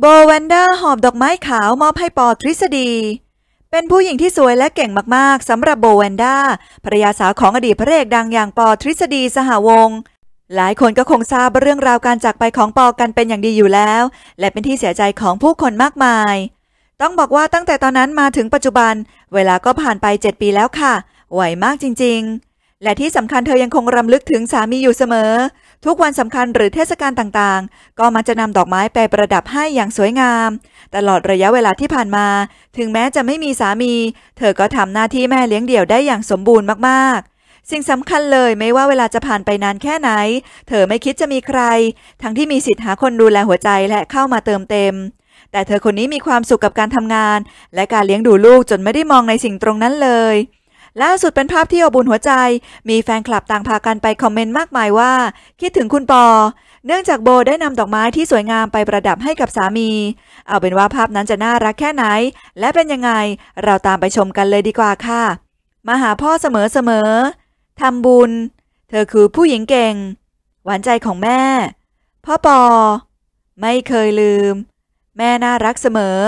โบเวนเดอร์หอบดอกไม้ขาวมอบให้ปอทฤษฎี เป็นผู้หญิงที่สวยและเก่งมากๆสำหรับโบเวนด้าภรรยาสาวของอดีตพระเอกดังอย่างปอทฤษฎีสหวงหลายคนก็คงทราบเรื่องราวการจากไปของปอกันเป็นอย่างดีอยู่แล้ว และเป็นที่เสียใจของผู้คนมากมาย ต้องบอกว่าตั้งแต่ตอนนั้นมาถึงปัจจุบัน เวลาก็ผ่านไปเจ็ดปีแล้วค่ะไหวมากจริง ๆ และที่สำคัญเธอยังคงรำลึกถึงสามีอยู่เสมอทุกวันสำคัญหรือเทศกาลต่างๆ ก็มักจะนำดอกไม้ไปประดับให้อย่างสวยงาม ตลอดระยะเวลาที่ผ่านมา ถึงแม้จะไม่มีสามี เธอก็ทำหน้าที่แม่เลี้ยงเดี่ยวได้อย่างสมบูรณ์มาก ๆ สิ่งสำคัญเลยไม่ว่าเวลาจะผ่านไปนานแค่ไหน เธอไม่คิดจะมีใคร ทั้งที่มีสิทธิ์หาคนดูแลหัวใจและเข้ามาเติมเต็ม แต่เธอคนนี้มีความสุขกับการทำงาน และการเลี้ยงดูลูกจนไม่ได้มองในสิ่งตรงนั้นเลยล่าสุดเป็นภาพที่อบอุ่นหัวใจ มีแฟนคลับต่างพากันไปคอมเมนต์มากมายว่า คิดถึงคุณปอ เนื่องจากโบได้นำดอกไม้ที่สวยงามไปประดับให้กับสามี เอาเป็นว่าภาพนั้นจะน่ารักแค่ไหน และเป็นยังไงเราตามไปชมกันเลยดีกว่าค่ะมาหาพ่อเสมอเสมอ ทำบุญ เธอคือผู้หญิงเก่ง หวานใจของแม่ พ่อปอ ไม่เคยลืม แม่น่ารักเสมอ